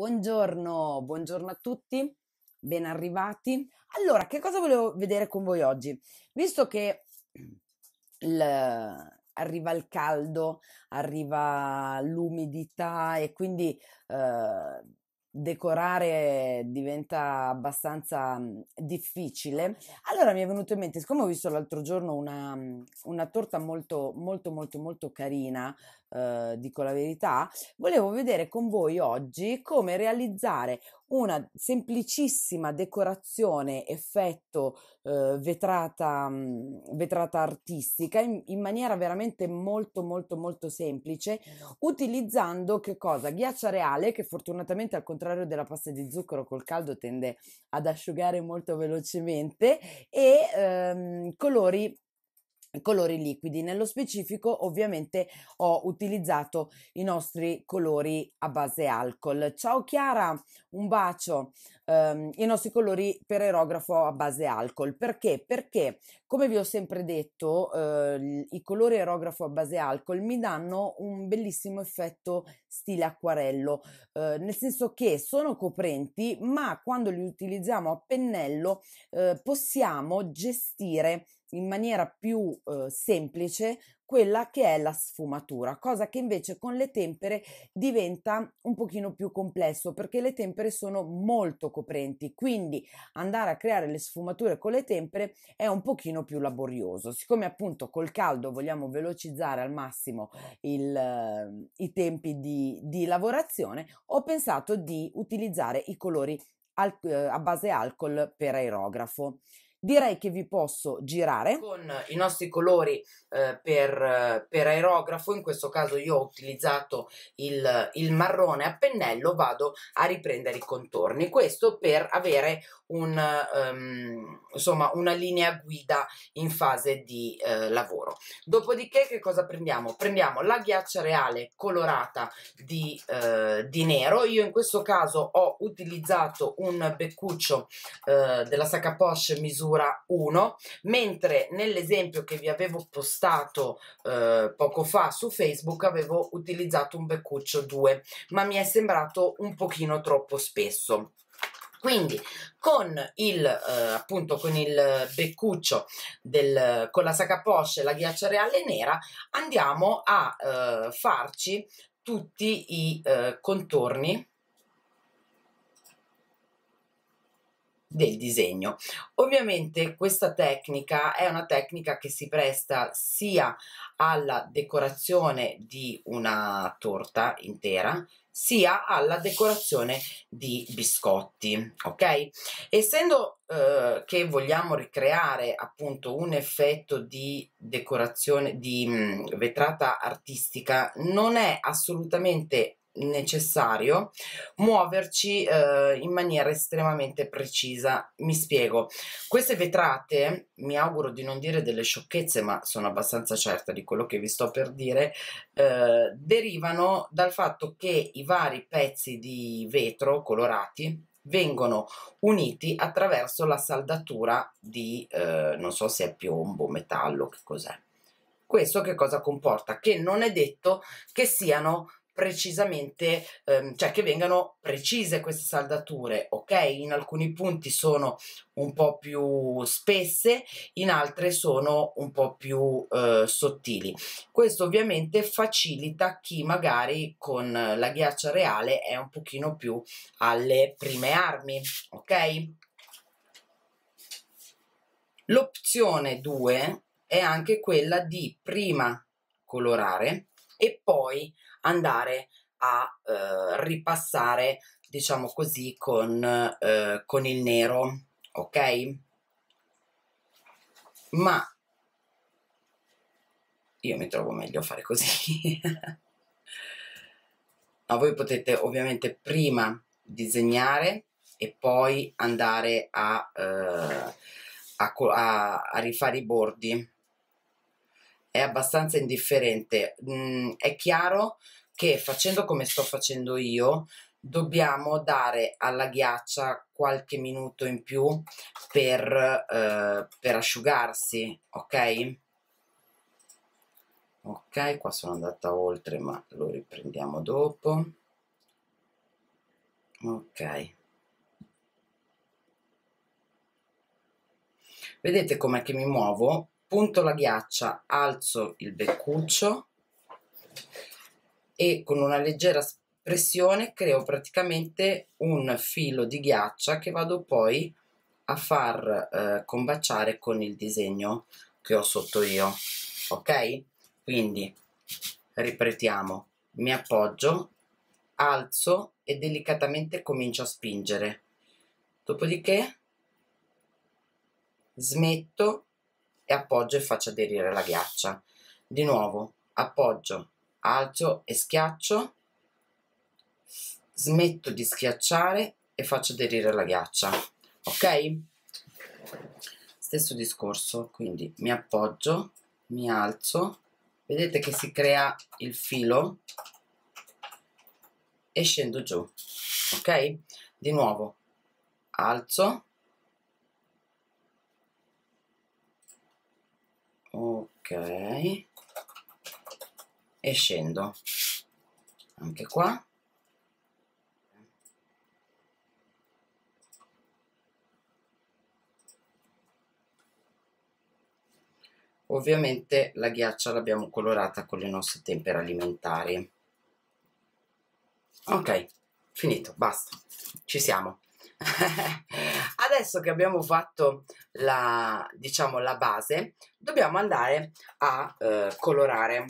Buongiorno, buongiorno a tutti, ben arrivati. Allora, che cosa volevo vedere con voi oggi? Visto che il, arriva il caldo, arriva l'umidità e quindi eh, decorare diventa abbastanza mhmm, difficile. Allora mi è venuto in mente, siccome ho visto l'altro giorno una, mhmm, una torta molto, molto, molto, molto carina, eh, dico la verità, volevo vedere con voi oggi come realizzare una semplicissima decorazione effetto eh, vetrata, mhmm, vetrata artistica in, in, maniera veramente molto molto molto semplice utilizzando che cosa? Ghiaccia reale che fortunatamente al contrario della pasta di zucchero col caldo tende ad asciugare molto velocemente e ehm, colori colori liquidi. Nello specifico ovviamente ho utilizzato i nostri colori a base alcol. Ciao Chiara, un bacio. Um, I nostri colori per aerografo a base alcol. Perché? Perché come vi ho sempre detto uh, i colori aerografo a base alcol mi danno un bellissimo effetto stile acquarello, uh, nel senso che sono coprenti ma quando li utilizziamo a pennello uh, possiamo gestire in maniera più eh, semplice quella che è la sfumatura, cosa che invece con le tempere diventa un pochino più complesso perché le tempere sono molto coprenti, quindi andare a creare le sfumature con le tempere è un pochino più laborioso. Siccome appunto col caldo vogliamo velocizzare al massimo il, i tempi di, di lavorazione, ho pensato di utilizzare i colori al, uhm, a base alcol per aerografo direi che vi posso girare. Con i nostri colori eh, per, per, aerografo, in questo caso io ho utilizzato il, il, marrone a pennello, vado a riprendere i contorni. Questo per avere un, um, insomma, una linea guida in fase di eh, lavoro. Dopodiché che cosa prendiamo? Prendiamo la ghiaccia reale colorata di, eh, di nero. Io in questo caso ho utilizzato un beccuccio eh, della Sacca Porsche misura misura 1, mentre nell'esempio che vi avevo postato eh, poco fa su Facebook avevo utilizzato un beccuccio 2, ma mi è sembrato un pochino troppo spesso. Quindi con il, eh, appunto, con il beccuccio del, con la sacca poche e la ghiaccia reale nera andiamo a eh, farci tutti i eh, contorni del disegno. Ovviamente questa tecnica è una tecnica che si presta sia alla decorazione di una torta intera sia alla decorazione di biscotti, ok? Essendo eh, che vogliamo ricreare appunto un effetto di decorazione di mh, mm, vetrata artistica, non è assolutamente necessario muoverci eh, in maniera estremamente precisa. Mi spiego. Queste vetrate, mi auguro di non dire delle sciocchezze, ma sono abbastanza certa di quello che vi sto per dire, eh, derivano dal fatto che i vari pezzi di vetro colorati vengono uniti attraverso la saldatura di eh, non so se è piombo, metallo, che cos'è. Questo che cosa comporta? Che non è detto che siano precisamente, ehm, cioè che vengano precise queste saldature, ok? In alcuni punti sono un po' più spesse, in altre sono un po' più eh, sottili. Questo ovviamente facilita chi magari con la ghiaccia reale è un pochino più alle prime armi, ok? L'opzione 2 è anche quella di prima colorare e poi andare a eh, ripassare, diciamo così, con, eh, con il nero, ok? Ma io mi trovo meglio a fare così. Ma voi potete ovviamente prima disegnare e poi andare a, eh, a, a, a rifare i bordi è abbastanza indifferente. Mm, è chiaro che facendo come sto facendo io, dobbiamo dare alla ghiaccia qualche minuto in più per, eh, per asciugarsi, ok? Ok, qua sono andata oltre, ma lo riprendiamo dopo. Ok. Vedete com'è che mi muovo? punto la ghiaccia, alzo il beccuccio e con una leggera pressione creo praticamente un filo di ghiaccia che vado poi a far eh, combaciare con il disegno che ho sotto io ok quindi ripetiamo mi appoggio alzo e delicatamente comincio a spingere dopodiché smetto e appoggio e faccio aderire la ghiaccia. Di nuovo appoggio, alzo e schiaccio, smetto di schiacciare e faccio aderire la ghiaccia. Ok? Stesso discorso, quindi mi appoggio, mi alzo, vedete che si crea il filo e scendo giù. Ok? Di nuovo alzo, ok e scendo anche qua ovviamente la ghiaccia l'abbiamo colorata con le nostre tempere alimentari ok finito basta ci siamo Adesso che abbiamo fatto la, diciamo, la base, dobbiamo andare a eh, colorare.